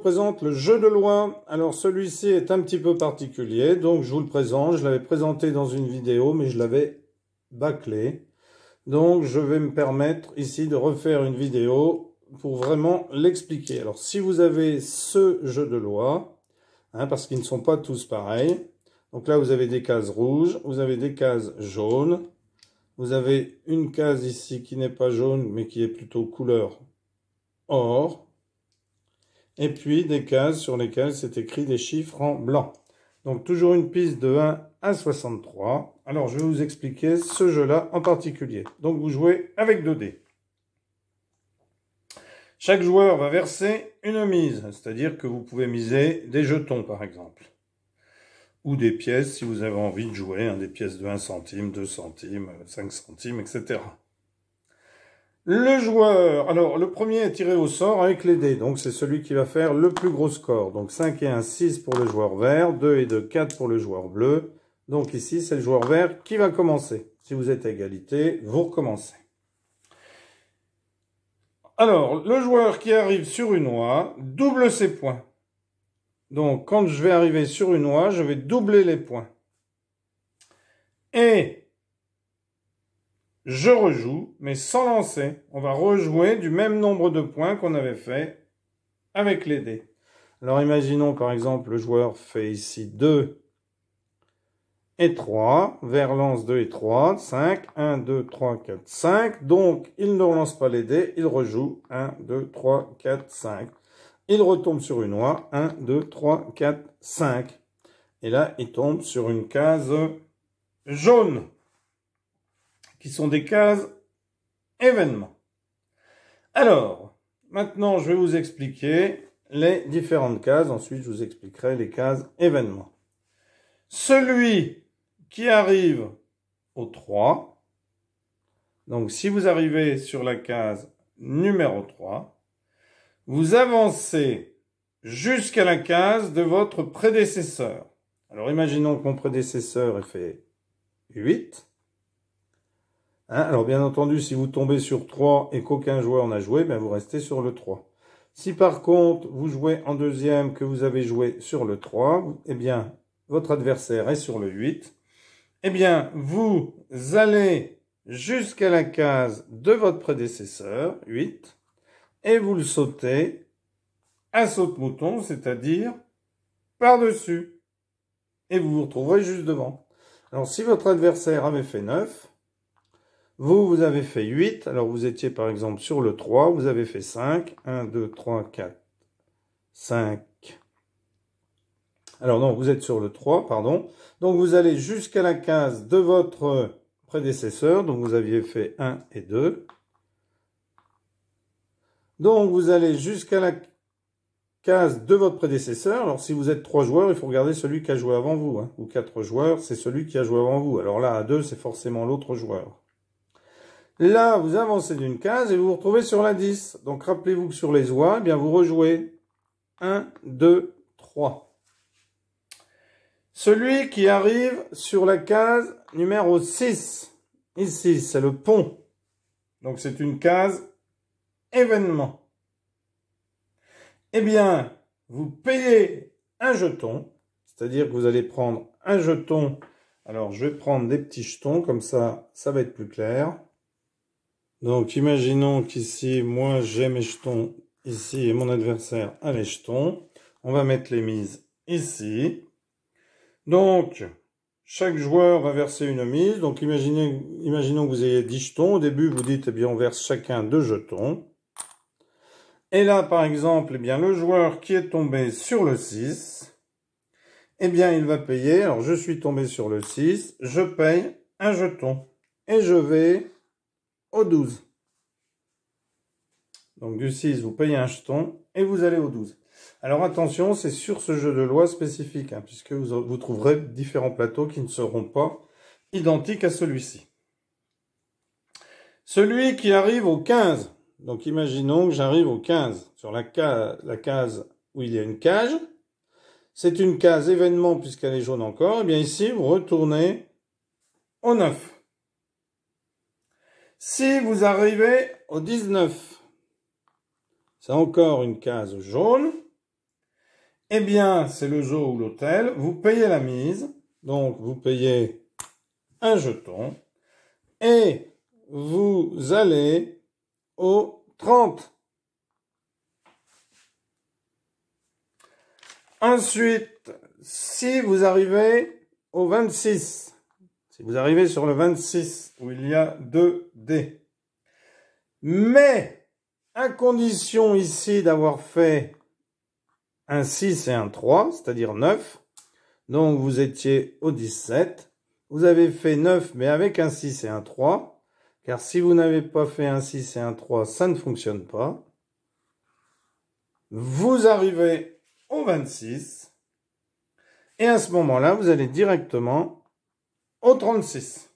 présente le jeu de loi. Alors celui-ci est un petit peu particulier, donc je vous le présente. Je l'avais présenté dans une vidéo, mais je l'avais bâclé. Donc je vais me permettre ici de refaire une vidéo pour vraiment l'expliquer. Alors si vous avez ce jeu de loi, hein, parce qu'ils ne sont pas tous pareils, donc là vous avez des cases rouges, vous avez des cases jaunes, vous avez une case ici qui n'est pas jaune mais qui est plutôt couleur or, et puis des cases sur lesquelles c'est écrit des chiffres en blanc. Donc toujours une piste de 1 à 63. Alors je vais vous expliquer ce jeu-là en particulier. Donc vous jouez avec 2 dés. Chaque joueur va verser une mise, c'est-à-dire que vous pouvez miser des jetons par exemple, ou des pièces si vous avez envie de jouer, hein, des pièces de 1 centime, 2 centimes, 5 centimes, etc. Le joueur, alors le premier est tiré au sort avec les dés, donc c'est celui qui va faire le plus gros score. Donc 5 et 1, 6 pour le joueur vert, 2 et 2, 4 pour le joueur bleu. Donc ici, c'est le joueur vert qui va commencer. Si vous êtes à égalité, vous recommencez. Alors, le joueur qui arrive sur une oie double ses points. Donc, quand je vais arriver sur une oie, je vais doubler les points. Et je rejoue, mais sans lancer. On va rejouer du même nombre de points qu'on avait fait avec les dés. Alors imaginons par exemple le joueur fait ici 2 et 3, vers lance 2 et 3, 5, 1, 2, 3, 4, 5. Donc il ne relance pas les dés, il rejoue 1, 2, 3, 4, 5. Il retombe sur une oie, 1, 2, 3, 4, 5. Et là, il tombe sur une case jaune qui sont des cases événements. Alors, maintenant, je vais vous expliquer les différentes cases. Ensuite, je vous expliquerai les cases événements. Celui qui arrive au 3, donc si vous arrivez sur la case numéro 3, vous avancez jusqu'à la case de votre prédécesseur. Alors imaginons que mon prédécesseur ait fait 8. Hein, alors bien entendu, si vous tombez sur 3 et qu'aucun joueur n'a joué, ben vous restez sur le 3. Si par contre vous jouez en deuxième que vous avez joué sur le 3, eh bien votre adversaire est sur le 8, eh bien vous allez jusqu'à la case de votre prédécesseur, 8, et vous le sautez un de mouton cest c'est-à-dire par-dessus. Et vous vous retrouverez juste devant. Alors si votre adversaire avait fait 9, vous, vous avez fait 8. Alors, vous étiez par exemple sur le 3. Vous avez fait 5. 1, 2, 3, 4, 5. Alors non, vous êtes sur le 3, pardon. Donc, vous allez jusqu'à la case de votre prédécesseur. Donc, vous aviez fait 1 et 2. Donc, vous allez jusqu'à la case de votre prédécesseur. Alors, si vous êtes 3 joueurs, il faut regarder celui qui a joué avant vous. Hein. Ou 4 joueurs, c'est celui qui a joué avant vous. Alors là, à 2 c'est forcément l'autre joueur. Là, vous avancez d'une case et vous vous retrouvez sur la 10. Donc rappelez-vous que sur les oies, eh bien vous rejouez 1, 2, 3. Celui qui arrive sur la case numéro 6, ici, c'est le pont. Donc c'est une case événement. Eh bien, vous payez un jeton, c'est-à-dire que vous allez prendre un jeton. Alors je vais prendre des petits jetons, comme ça, ça va être plus clair. Donc imaginons qu'ici, moi j'ai mes jetons ici et mon adversaire a les jetons. On va mettre les mises ici. Donc, chaque joueur va verser une mise. Donc imaginons que vous ayez 10 jetons. Au début, vous dites, eh bien, on verse chacun deux jetons. Et là, par exemple, eh bien, le joueur qui est tombé sur le 6, eh bien, il va payer. Alors, je suis tombé sur le 6, je paye un jeton. Et je vais au 12. Donc du 6, vous payez un jeton et vous allez au 12. Alors attention, c'est sur ce jeu de loi spécifique, hein, puisque vous, trouverez différents plateaux qui ne seront pas identiques à celui-ci. Celui qui arrive au 15, donc imaginons que j'arrive au 15, sur la, la case où il y a une cage, c'est une case événement puisqu'elle est jaune encore, et eh bien ici vous retournez au 9. Si vous arrivez au 19, c'est encore une case jaune, eh bien, c'est le zoo ou l'hôtel, vous payez la mise, donc vous payez un jeton, et vous allez au 30. Ensuite, si vous arrivez au 26, vous arrivez sur le 26, où il y a 2 dés, mais à condition ici d'avoir fait un 6 et un 3, c'est-à-dire 9, donc vous étiez au 17, vous avez fait 9 mais avec un 6 et un 3, car si vous n'avez pas fait un 6 et un 3, ça ne fonctionne pas. Vous arrivez au 26, et à ce moment-là, vous allez directement au 36.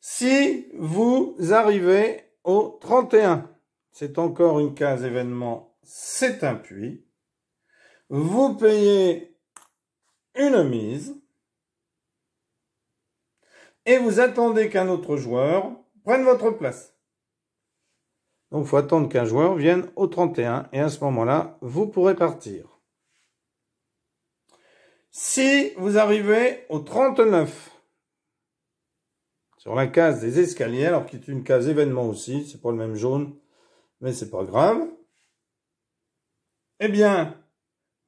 Si vous arrivez au 31, c'est encore une case événement, c'est un puits. Vous payez une mise et vous attendez qu'un autre joueur prenne votre place. Donc, faut attendre qu'un joueur vienne au 31 et à ce moment-là, vous pourrez partir. Si vous arrivez au 39, sur la case des escaliers, alors qui est une case événement aussi, c'est pas le même jaune, mais c'est pas grave. Eh bien,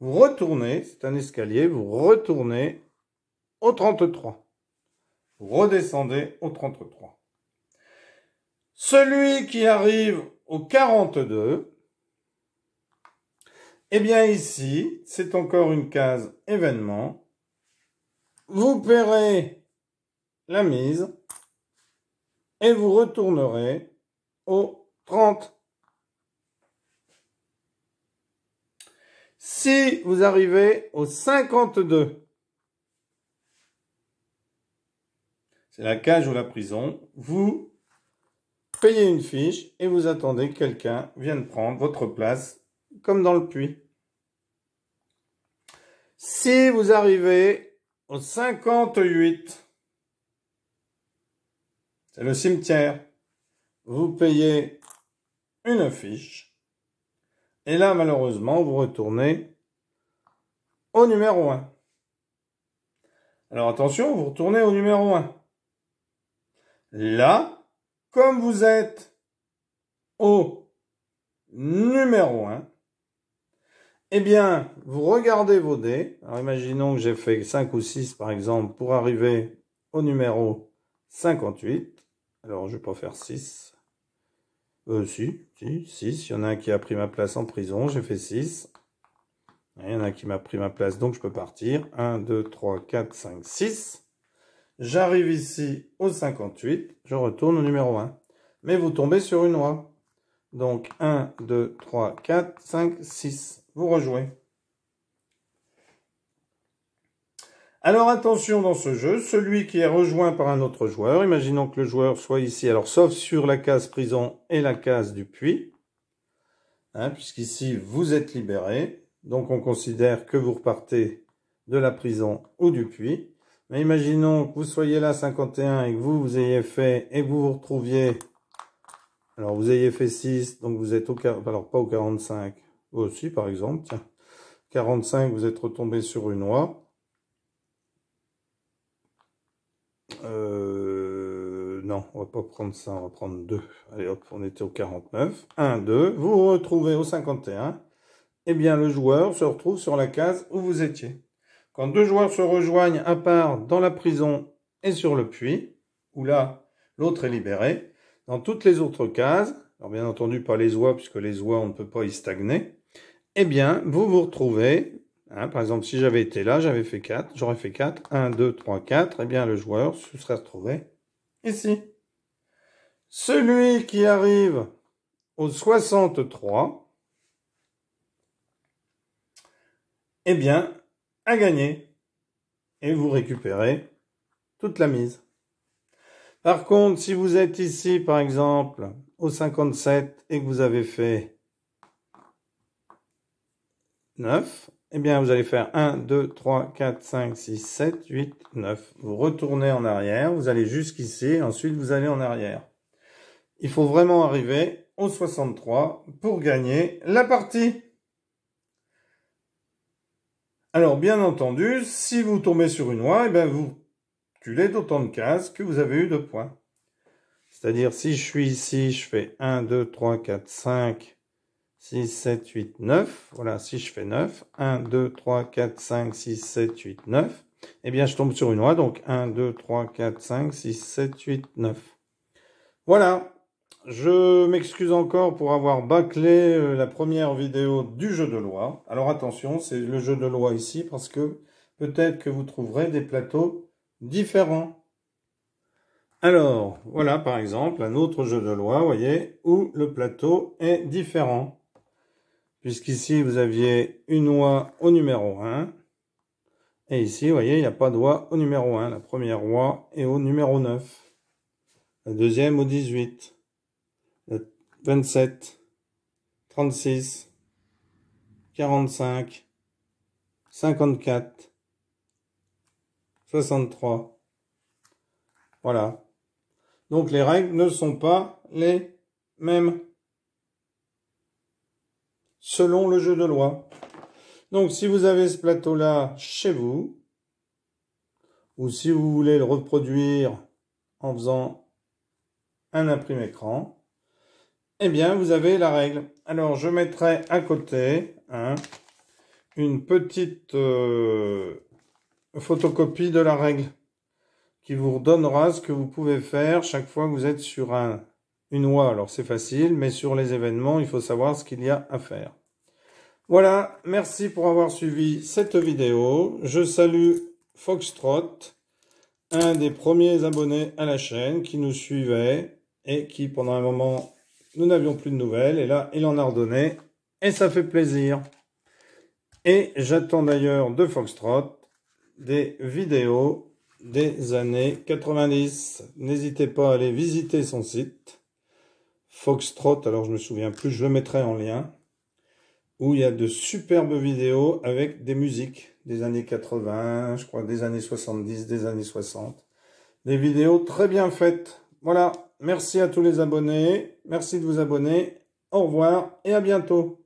vous retournez, c'est un escalier, vous retournez au 33. Vous redescendez au 33. Celui qui arrive au 42, eh bien ici, c'est encore une case événement. Vous paierez la mise et vous retournerez au 30. Si vous arrivez au 52, c'est la cage ou la prison, vous payez une fiche et vous attendez que quelqu'un vienne prendre votre place comme dans le puits. Si vous arrivez au 58, c'est le cimetière, vous payez une fiche. Et là, malheureusement, vous retournez au numéro 1. Alors attention, vous retournez au numéro 1. Là, comme vous êtes au numéro 1, eh bien, vous regardez vos dés. Alors, imaginons que j'ai fait 5 ou 6, par exemple, pour arriver au numéro 58. Alors, je vais pas faire 6. Euh, si, si, 6. Il y en a un qui a pris ma place en prison. J'ai fait 6. Il y en a un qui m'a pris ma place, donc je peux partir. 1, 2, 3, 4, 5, 6. J'arrive ici au 58. Je retourne au numéro 1. Mais vous tombez sur une oie. Donc, 1, 2, 3, 4, 5, 6 vous rejouez. Alors attention dans ce jeu, celui qui est rejoint par un autre joueur, imaginons que le joueur soit ici, alors sauf sur la case prison et la case du puits, hein, puisqu'ici vous êtes libéré, donc on considère que vous repartez de la prison ou du puits. Mais imaginons que vous soyez là 51 et que vous, vous ayez fait, et que vous vous retrouviez, alors vous ayez fait 6, donc vous êtes au, alors pas au 45, aussi, par exemple. Tiens, 45, vous êtes retombé sur une oie. Euh, non, on va pas prendre ça, on va prendre 2. Allez hop, on était au 49. 1, 2, vous vous retrouvez au 51. Eh bien, le joueur se retrouve sur la case où vous étiez. Quand deux joueurs se rejoignent à part dans la prison et sur le puits, où là, l'autre est libéré, dans toutes les autres cases, alors bien entendu pas les oies, puisque les oies, on ne peut pas y stagner, eh bien, vous vous retrouvez, hein, par exemple, si j'avais été là, j'avais fait 4, j'aurais fait 4, 1, 2, 3, 4, eh bien, le joueur se serait retrouvé ici. Celui qui arrive au 63, eh bien, a gagné. Et vous récupérez toute la mise. Par contre, si vous êtes ici, par exemple, au 57 et que vous avez fait 9. Eh bien, vous allez faire 1, 2, 3, 4, 5, 6, 7, 8, 9. Vous retournez en arrière, vous allez jusqu'ici, ensuite vous allez en arrière. Il faut vraiment arriver au 63 pour gagner la partie. Alors, bien entendu, si vous tombez sur une oie, et eh bien, vous tuez d'autant de cases que vous avez eu de points. C'est-à-dire, si je suis ici, je fais 1, 2, 3, 4, 5, 6, 7, 8, 9. Voilà, si je fais 9, 1, 2, 3, 4, 5, 6, 7, 8, 9. Eh bien, je tombe sur une loi, Donc, 1, 2, 3, 4, 5, 6, 7, 8, 9. Voilà. Je m'excuse encore pour avoir bâclé euh, la première vidéo du jeu de loi. Alors attention, c'est le jeu de loi ici parce que peut-être que vous trouverez des plateaux différents. Alors, voilà par exemple un autre jeu de loi, vous voyez, où le plateau est différent. Puisqu'ici, vous aviez une oie au numéro 1. Et ici, vous voyez, il n'y a pas d'oie au numéro 1. La première oie est au numéro 9. La deuxième au 18. 27. 36. 45. 54. 63. Voilà. Donc les règles ne sont pas les mêmes selon le jeu de loi. Donc si vous avez ce plateau-là chez vous, ou si vous voulez le reproduire en faisant un imprimé écran, eh bien vous avez la règle. Alors je mettrai à côté hein, une petite euh, photocopie de la règle qui vous donnera ce que vous pouvez faire chaque fois que vous êtes sur une loi. Alors c'est facile, mais sur les événements, il faut savoir ce qu'il y a à faire. Voilà, merci pour avoir suivi cette vidéo. Je salue Foxtrot, un des premiers abonnés à la chaîne qui nous suivait et qui pendant un moment nous n'avions plus de nouvelles et là il en a redonné et ça fait plaisir. Et j'attends d'ailleurs de Foxtrot des vidéos des années 90. N'hésitez pas à aller visiter son site. Foxtrot, alors je me souviens plus, je le mettrai en lien où il y a de superbes vidéos avec des musiques des années 80, je crois des années 70, des années 60. Des vidéos très bien faites. Voilà, merci à tous les abonnés, merci de vous abonner, au revoir et à bientôt.